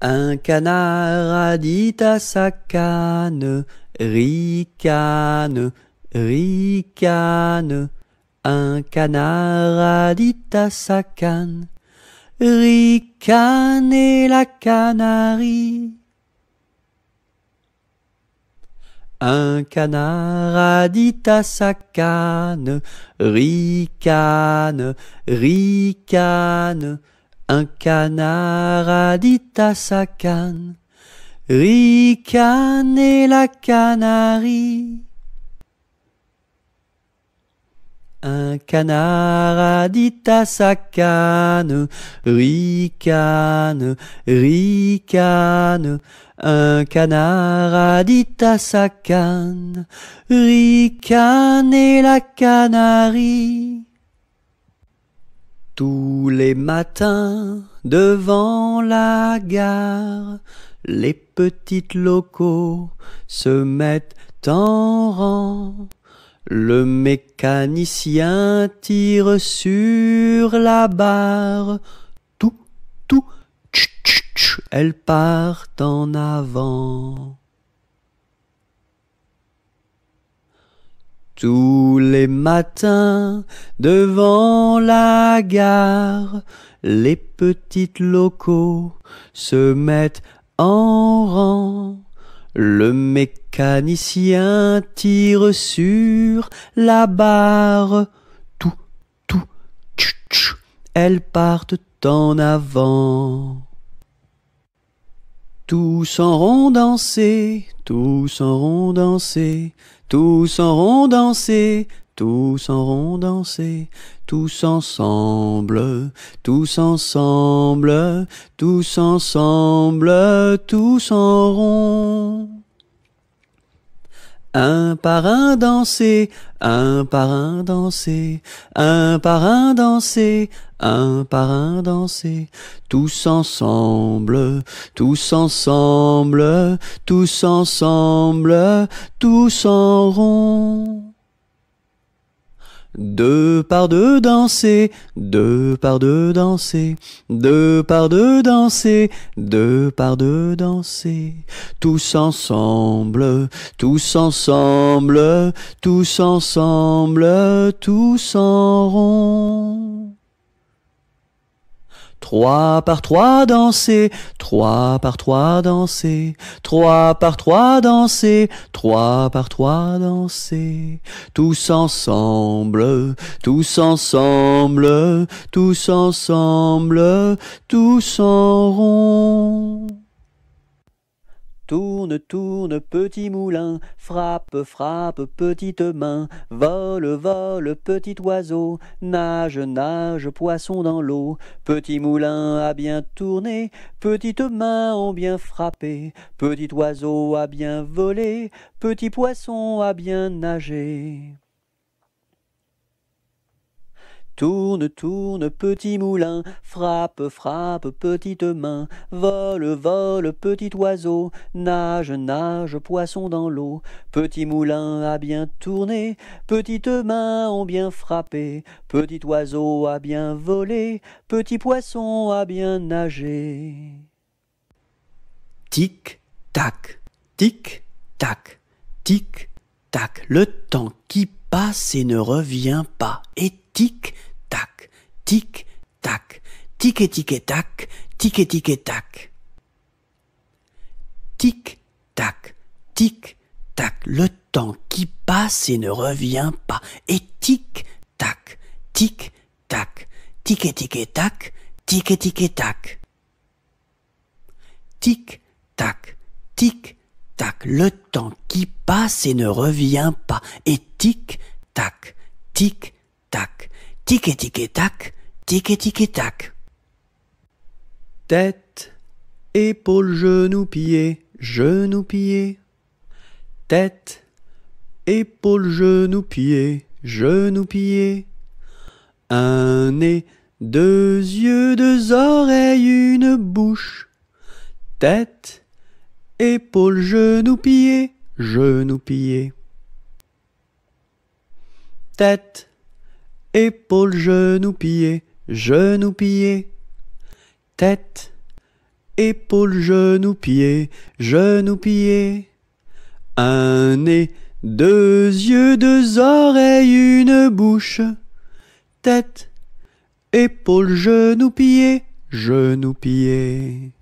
Un canard a dit à sa canne, ricane, ricane. Un canard a dit à sa canne, ricane la canarie. Un canard a dit à sa canne, ricane, ricane. Un canard a dit à sa canne, Ricane la canarie. Un canard a dit à sa canne, Ricane, ricane. Un canard a dit à sa canne, Ricane et la canarie. Tous les matins, devant la gare, les petites locaux se mettent en rang. Le mécanicien tire sur la barre. Tout, tout, tch, elle part en avant. Tous les matins, devant la gare, les petites locaux se mettent en rang. Le mécanicien tire sur la barre. Tout, tout, tch, tch, elles partent en avant. Tous en rond danser, tous en rond danser, tous en rond danser, tous en rond danser, tous ensemble, tous ensemble, tous ensemble, tous en rond un par un danser, un par un danser, un par un danser, un par un danser, tous ensemble, tous ensemble, tous ensemble, tous en rond. Deux par deux danser, deux par deux danser, deux par deux danser, deux par deux danser. Tous ensemble, tous ensemble, tous ensemble, tous en rond. Trois par trois danser, trois par trois danser, trois par trois danser, trois par trois danser. Tous ensemble, tous ensemble, tous ensemble, tous en rond. Tourne, tourne, petit moulin, frappe, frappe, petite main, vole, vole, petit oiseau, nage, nage, poisson dans l'eau. Petit moulin a bien tourné, petites mains ont bien frappé, petit oiseau a bien volé, petit poisson a bien nagé. Tourne, tourne, petit moulin, frappe, frappe, petite main, vole, vole, petit oiseau, nage, nage, poisson dans l'eau. Petit moulin a bien tourné, petite mains ont bien frappé, petit oiseau a bien volé, petit poisson a bien nagé. Tic, tac, tic, tac, tic, tac, le temps qui passe et ne revient pas, et tic, tic, tac, tic et tic et tac, tic et tic et tac. Tic, tac, tic, tac, le temps qui passe et ne revient pas. Et tic, tac, tic, tac, tic et tic et tac, tic et tic et tac. Tic, tac, tic, tac, le temps qui passe et ne revient pas. Et tic, tac, tic, tac, tic et tic et tac, Tic et tic tac. Tête, épaule, genou, pied, genou, pied. Tête, épaule, genou, pied, genou, pied. Un nez, deux yeux, deux oreilles, une bouche. Tête, épaule, genou, pied, genou, pied. Tête, épaule, genou, pied, genou pieds, tête, épaule, genou pieds, genou pieds. un nez, deux yeux, deux oreilles, une bouche, tête, épaule, genou pieds, genou pieds.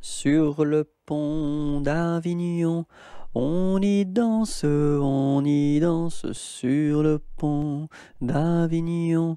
Sur le pont d'Avignon, on y danse, on y danse sur le pont d'Avignon.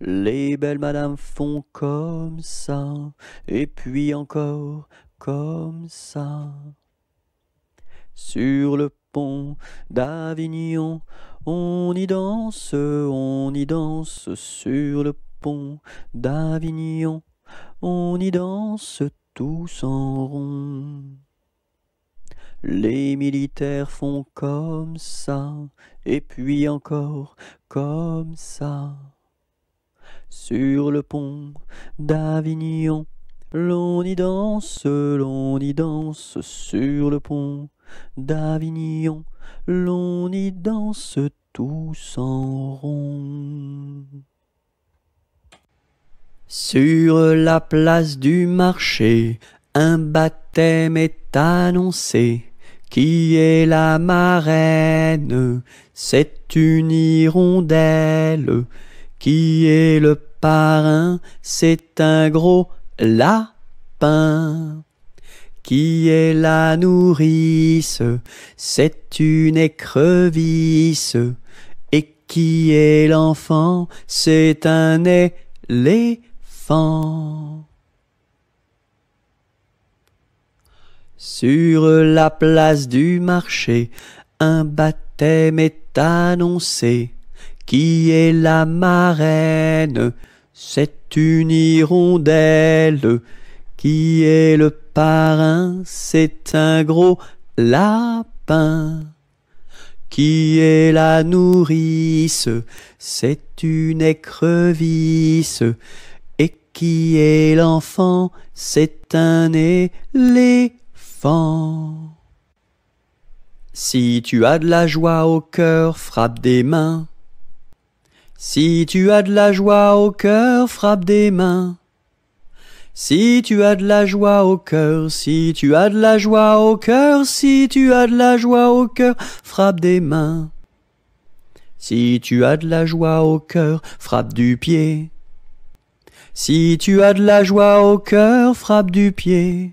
Les belles madames font comme ça, et puis encore comme ça. Sur le pont d'Avignon, on y danse, on y danse, sur le pont d'Avignon, on y danse tous en rond. Les militaires font comme ça, et puis encore comme ça sur le pont d'Avignon. L'on y danse, l'on y danse sur le pont d'Avignon. L'on y danse tous en rond. Sur la place du marché, un baptême est annoncé. Qui est la marraine C'est une hirondelle. Qui est le parrain C'est un gros lapin. Qui est la nourrice C'est une écrevisse. Et qui est l'enfant C'est un éléphant. Sur la place du marché, un baptême est annoncé qui est la marraine, c'est une hirondelle. Qui est le parrain, c'est un gros lapin. Qui est la nourrice, c'est une écrevisse. Et qui est l'enfant, c'est un éléphant. Si tu as de la joie au cœur, frappe des mains. Si tu as de la joie au cœur, frappe des mains. Si tu as de la joie au cœur, si tu as de la joie au cœur, si tu as de la joie au cœur, frappe des mains. Si tu as de la joie au cœur, frappe du pied. Si tu as de la joie au cœur, frappe du pied.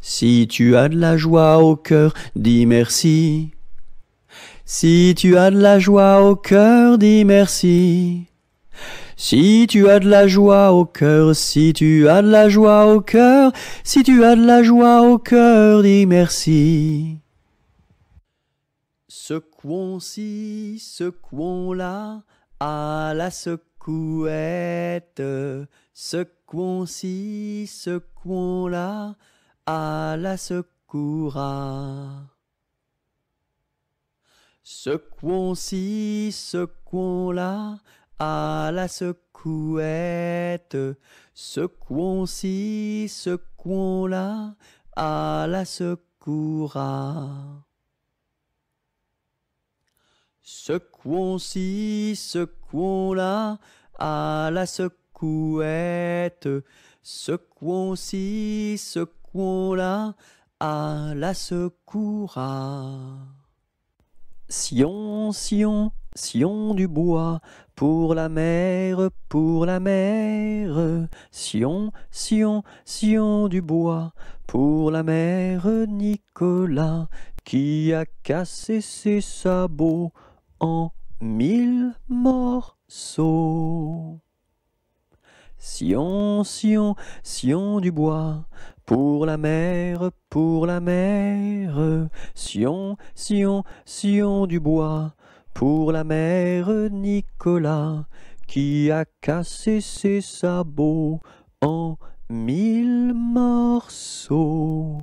Si tu as de la joie au cœur, dis merci. Si tu as de la joie au cœur, dis merci. Si tu as de la joie au cœur, si tu as de la joie au cœur, si tu as de la joie au cœur, dis merci. Secouons-ci, secouons-la, à la secouette. Secouons-ci, secouons là à la secoura. Secouons-ci, secouons-la, à la secouette. Secouons-ci, secouons-la, à la secoura. Secouons-ci, secouons-la, à la secouette. Secouons-ci, secouons-la, qu'on la la secoura. Sion, Sion, Sion du bois, pour la mer, pour la mer. Sion, Sion, Sion du bois, pour la mer, Nicolas, qui a cassé ses sabots en mille morceaux. Sion, Sion, Sion du bois, pour la mer, pour la mer, Sion, Sion, Sion du bois, pour la mer, Nicolas, qui a cassé ses sabots en mille morceaux.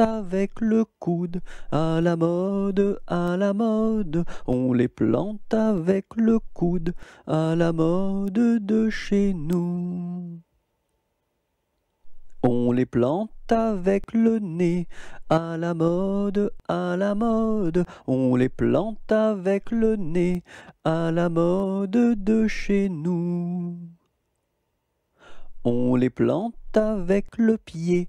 avec le coude, à la mode, à la mode, on les plante avec le coude, à la mode de chez nous. On les plante avec le nez, à la mode, à la mode, on les plante avec le nez, à la mode de chez nous. On les plante avec le pied,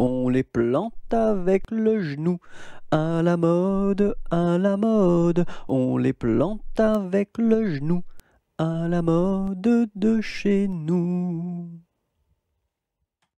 on les plante avec le genou. À la mode, à la mode, on les plante avec le genou. À la mode de chez nous.